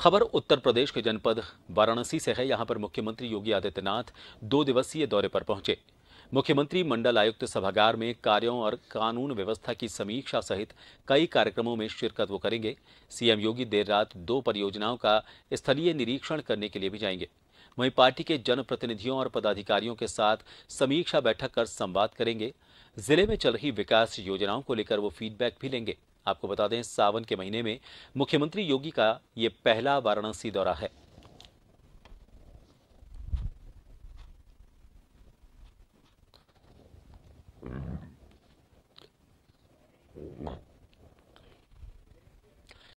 खबर उत्तर प्रदेश के जनपद वाराणसी से है यहां पर मुख्यमंत्री योगी आदित्यनाथ दो दिवसीय दौरे पर पहुंचे मुख्यमंत्री मंडल आयुक्त सभागार में कार्यों और कानून व्यवस्था की समीक्षा सहित कई कार्यक्रमों में शिरकत वो करेंगे सीएम योगी देर रात दो परियोजनाओं का स्थलीय निरीक्षण करने के लिए भी जाएंगे वहीं पार्टी के जनप्रतिनिधियों और पदाधिकारियों के साथ समीक्षा बैठक कर संवाद करेंगे जिले में चल रही विकास योजनाओं को लेकर वो फीडबैक भी लेंगे आपको बता दें सावन के महीने में मुख्यमंत्री योगी का ये पहला वाराणसी दौरा है Mm-hmm.